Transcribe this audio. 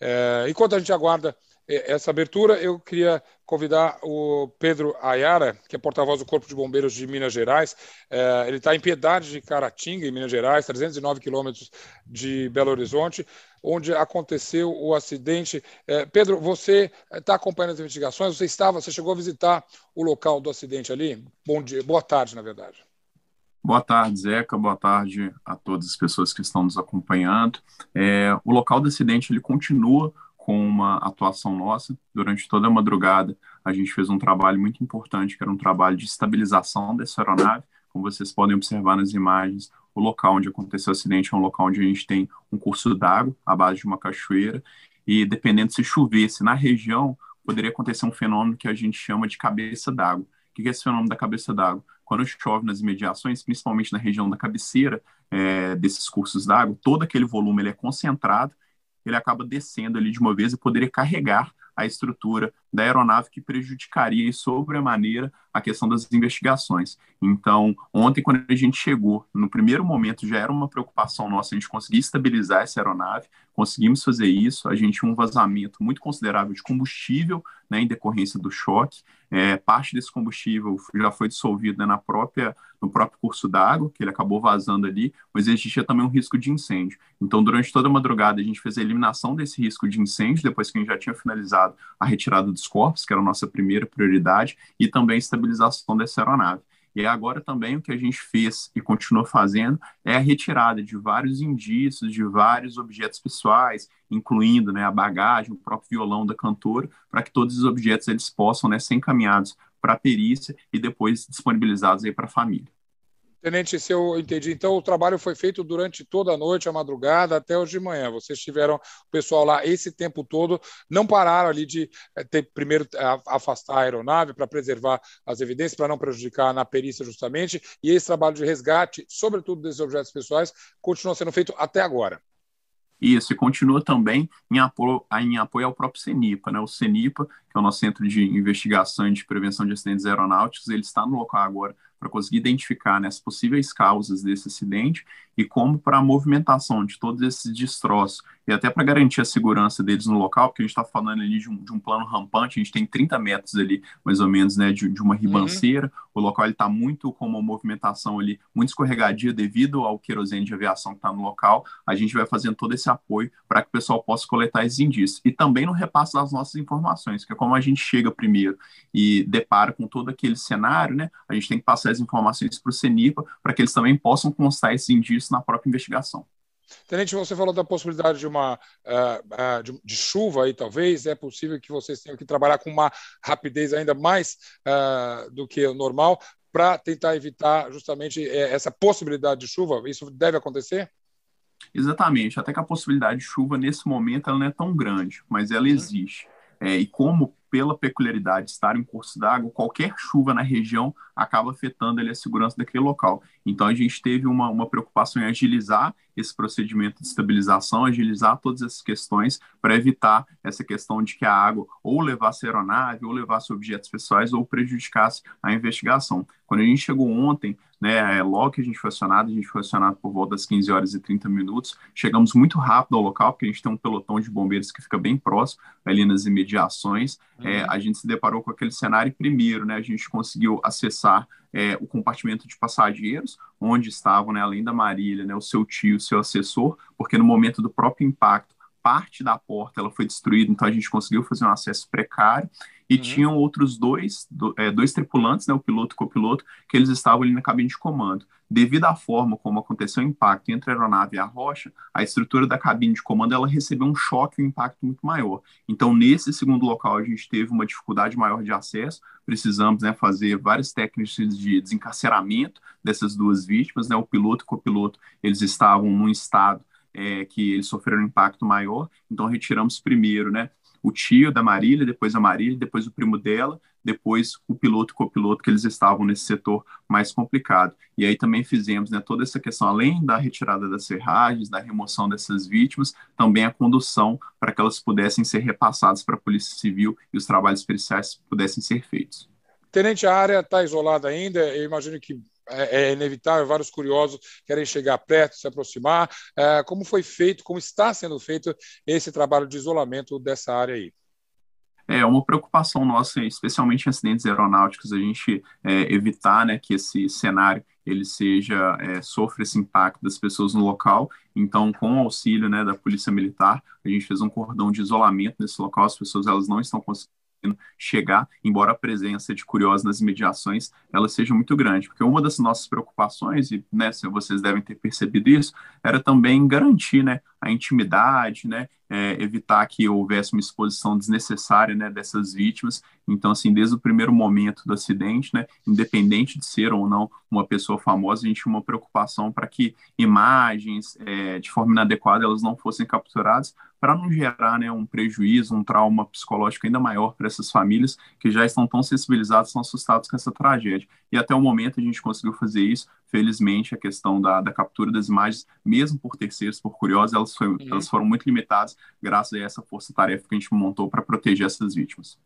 É, enquanto a gente aguarda eh, essa abertura, eu queria convidar o Pedro Ayara, que é porta-voz do Corpo de Bombeiros de Minas Gerais. É, ele está em Piedade de Caratinga, em Minas Gerais, 309 quilômetros de Belo Horizonte, onde aconteceu o acidente. É, Pedro, você está acompanhando as investigações? Você estava, você chegou a visitar o local do acidente ali? Bom dia, boa tarde, na verdade. Boa tarde, Zeca. Boa tarde a todas as pessoas que estão nos acompanhando. É, o local do acidente ele continua com uma atuação nossa durante toda a madrugada. A gente fez um trabalho muito importante, que era um trabalho de estabilização dessa aeronave. Como vocês podem observar nas imagens, o local onde aconteceu o acidente é um local onde a gente tem um curso d'água à base de uma cachoeira e dependendo se chovesse na região, poderia acontecer um fenômeno que a gente chama de cabeça d'água que é esse fenômeno da cabeça d'água? Quando chove nas imediações, principalmente na região da cabeceira é, desses cursos d'água, todo aquele volume ele é concentrado, ele acaba descendo ali de uma vez e poderia carregar a estrutura da aeronave que prejudicaria sobremaneira a questão das investigações. Então, ontem, quando a gente chegou, no primeiro momento já era uma preocupação nossa a gente conseguir estabilizar essa aeronave, conseguimos fazer isso, a gente tinha um vazamento muito considerável de combustível né, em decorrência do choque, é, parte desse combustível já foi dissolvido né, na própria, no próprio curso d'água, que ele acabou vazando ali, mas existia também um risco de incêndio. Então, durante toda a madrugada, a gente fez a eliminação desse risco de incêndio, depois que a gente já tinha finalizado a retirada do dos corpos, que era a nossa primeira prioridade, e também estabilização dessa aeronave. E agora também o que a gente fez e continua fazendo é a retirada de vários indícios, de vários objetos pessoais, incluindo né, a bagagem, o próprio violão da cantora, para que todos os objetos eles possam né, ser encaminhados para a perícia e depois disponibilizados para a família. Tenente, se eu entendi, então o trabalho foi feito durante toda a noite, a madrugada, até hoje de manhã. Vocês tiveram o pessoal lá esse tempo todo, não pararam ali de eh, ter, primeiro eh, afastar a aeronave para preservar as evidências, para não prejudicar na perícia justamente, e esse trabalho de resgate, sobretudo desses objetos pessoais, continua sendo feito até agora. Isso, e continua também em apoio, em apoio ao próprio CENIPA, né? O CENIPA, que é o nosso Centro de Investigação e de Prevenção de Acidentes Aeronáuticos, ele está no local agora para conseguir identificar né, as possíveis causas desse acidente e como para a movimentação de todos esses destroços e até para garantir a segurança deles no local, porque a gente está falando ali de um, de um, plano rampante, a gente tem 30 metros ali, mais ou menos, né, de, de uma uhum. ribanceira, uhum. o local está muito com uma movimentação ali, muito escorregadia devido ao querosene de aviação que está no local, a gente vai fazendo todo esse apoio para que o pessoal possa coletar esses indícios. E também no repasse das nossas informações, que é como a gente chega primeiro e depara com todo aquele cenário, né, a gente tem que passar as informações para o CENIPA, para que eles também possam constar esses indícios na própria investigação. Tenente, você falou da possibilidade de uma uh, uh, de, de, chuva aí, talvez. É possível que vocês tenham que trabalhar com uma rapidez ainda mais uh, do que o normal para tentar evitar justamente essa possibilidade de chuva. Isso deve acontecer? Exatamente. Até que a possibilidade de chuva nesse momento ela não é tão grande, mas ela uhum. existe. É, e como pela peculiaridade de estar em curso d'água, qualquer chuva na região acaba afetando ali, a segurança daquele local. Então, a gente teve uma, uma preocupação em agilizar esse procedimento de estabilização, agilizar todas essas questões para evitar essa questão de que a água ou levasse a aeronave, ou levasse objetos pessoais, ou prejudicasse a investigação. Quando a gente chegou ontem, né, é, logo que a gente foi acionado, a gente foi acionado por volta das 15 horas e 30 minutos, chegamos muito rápido ao local, porque a gente tem um pelotão de bombeiros que fica bem próximo, ali nas imediações, é, uhum. é, a gente se deparou com aquele cenário primeiro, né, a gente conseguiu acessar é, o compartimento de passageiros, onde estavam, né, além da Marília, né, o seu tio, o seu assessor, porque no momento do próprio impacto parte da porta ela foi destruída, então a gente conseguiu fazer um acesso precário. E uhum. tinham outros dois, do, é, dois tripulantes, né, o piloto e o copiloto, que eles estavam ali na cabine de comando. Devido à forma como aconteceu o impacto entre a aeronave e a rocha, a estrutura da cabine de comando ela recebeu um choque e um impacto muito maior. Então, nesse segundo local, a gente teve uma dificuldade maior de acesso, precisamos né, fazer várias técnicas de desencarceramento dessas duas vítimas. Né, o piloto e o copiloto eles estavam num estado é, que eles sofreram um impacto maior, então retiramos primeiro, né? O tio da Marília, depois a Marília, depois o primo dela, depois o piloto e copiloto que eles estavam nesse setor mais complicado. E aí também fizemos né, toda essa questão, além da retirada das serragens, da remoção dessas vítimas, também a condução para que elas pudessem ser repassadas para a Polícia Civil e os trabalhos periciais pudessem ser feitos. Tenente, a área está isolada ainda, eu imagino que é, é inevitável, vários curiosos querem chegar perto, se aproximar. É, como foi feito, como está sendo feito esse trabalho de isolamento dessa área aí? É, é uma preocupação nossa, especialmente em acidentes aeronáuticos, a gente é, evitar né, que esse cenário ele seja é, sofra esse impacto das pessoas no local. Então, com o auxílio né, da polícia militar, a gente fez um cordão de isolamento nesse local. As pessoas elas não estão conseguindo chegar, embora a presença de curiosos nas imediações ela seja muito grande, porque uma das nossas preocupações, e né, vocês devem ter percebido isso, era também garantir né, a intimidade, né, é, evitar que houvesse uma exposição desnecessária né, dessas vítimas. Então, assim, desde o primeiro momento do acidente, né, independente de ser ou não uma pessoa famosa, a gente tinha uma preocupação para que imagens é, de forma inadequada elas não fossem capturadas, para não gerar né, um prejuízo, um trauma psicológico ainda maior para essas famílias que já estão tão sensibilizadas, tão assustadas com essa tragédia. E até o momento a gente conseguiu fazer isso. Felizmente, a questão da, da captura das imagens, mesmo por terceiros, por curiosos, elas, foi, elas uhum. foram muito limitadas graças a essa força-tarefa que a gente montou para proteger essas vítimas.